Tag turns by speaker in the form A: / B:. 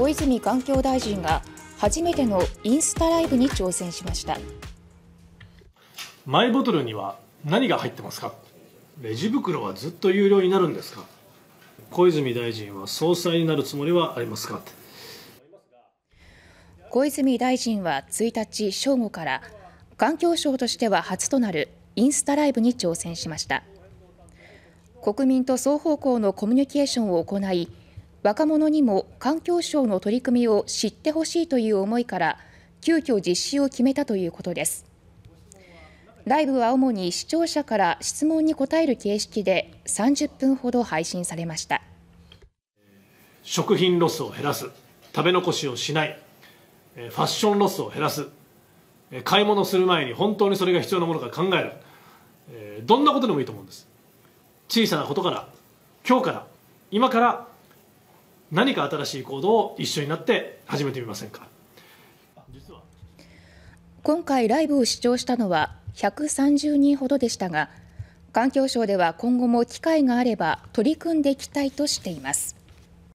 A: 小泉環境大臣が初めてのインスタライブに挑戦しました
B: マイボトルには何が入ってますかレジ袋はずっと有料になるんですか小泉大臣は総裁になるつもりはありますか
A: 小泉大臣は1日正午から環境省としては初となるインスタライブに挑戦しました国民と双方向のコミュニケーションを行い若者にも環境省の取り組みを知ってほしいという思いから急遽実施を決めたということですライブは主に視聴者から質問に答える形式で30分ほど配信されました
B: 食品ロスを減らす食べ残しをしないファッションロスを減らす買い物する前に本当にそれが必要なものか考えるどんなことでもいいと思うんです小さなことから今日から今から何か新しい行動を一緒になって始めてみませんか
A: 今回ライブを視聴したのは130人ほどでしたが環境省では今後も機会があれば取り組んでいきたいとしています